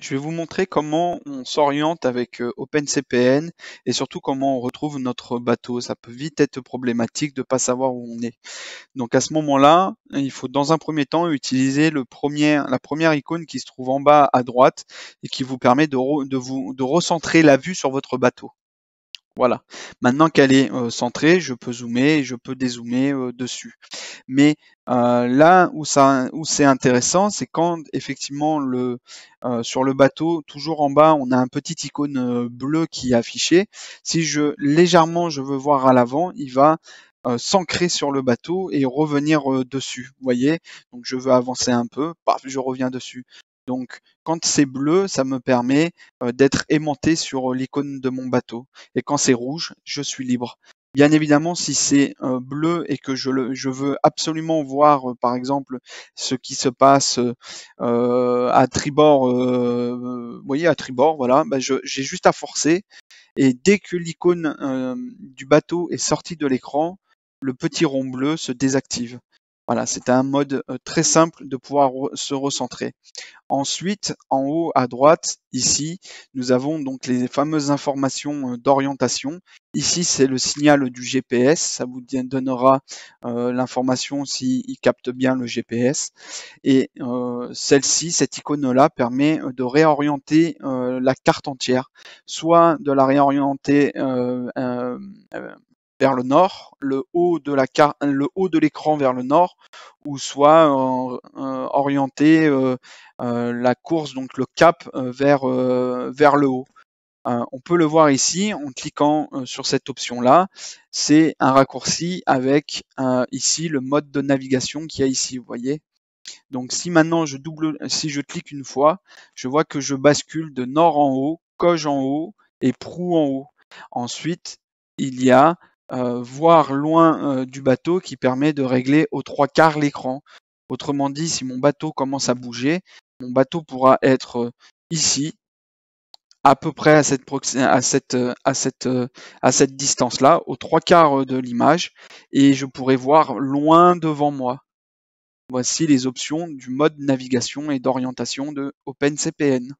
Je vais vous montrer comment on s'oriente avec euh, OpenCPN et surtout comment on retrouve notre bateau. Ça peut vite être problématique de ne pas savoir où on est. Donc à ce moment-là, il faut dans un premier temps utiliser le la première icône qui se trouve en bas à droite et qui vous permet de, vous, de recentrer la vue sur votre bateau. Voilà. Maintenant qu'elle est euh, centrée, je peux zoomer et je peux dézoomer euh, dessus. Mais euh, là où c'est intéressant, c'est quand effectivement sur le bateau, toujours en bas, on a un petit icône bleu qui est affiché. Si je légèrement je veux voir à l'avant, il va s'ancrer sur le bateau et revenir dessus. Vous voyez, donc je veux avancer un peu, je reviens dessus. Donc quand c'est bleu, ça me permet euh, d'être aimanté sur euh, l'icône de mon bateau. Et quand c'est rouge, je suis libre. Bien évidemment, si c'est euh, bleu et que je, veux absolument voir, par exemple, ce qui se passe à tribord, voyez, à tribord, voilà, bah, j'ai juste à forcer. Et dès que l'icône du bateau est sortie de l'écran, le petit rond bleu se désactive. Voilà, c'est un mode euh, très simple de pouvoir se recentrer. Ensuite, en haut à droite, ici, nous avons donc les fameuses informations euh, d'orientation. Ici, c'est le signal du GPS. Ça vous donnera euh, l'information s'il capte bien le GPS. Et celle-ci, cette icône-là, permet de réorienter la carte entière, soit de la réorienter vers le nord, le haut de la le haut de l'écran vers le nord, ou soit euh, euh, orienter euh, la course, donc le cap vers, vers le haut. on peut le voir ici en cliquant sur cette option-là. C'est un raccourci avec ici le mode de navigation qu'il y a ici, vous voyez. Donc si maintenant je double, si je clique une fois, je vois que je bascule de nord en haut, coge en haut et proue en haut. Ensuite, il y a euh, voir loin euh, du bateau qui permet de régler aux trois quarts l'écran. Autrement dit, si mon bateau commence à bouger, mon bateau pourra être euh, ici, à peu près à cette, à cette, à cette, à cette distance-là, aux trois quarts de l'image, et je pourrai voir loin devant moi. Voici les options du mode navigation et d'orientation de OpenCPN.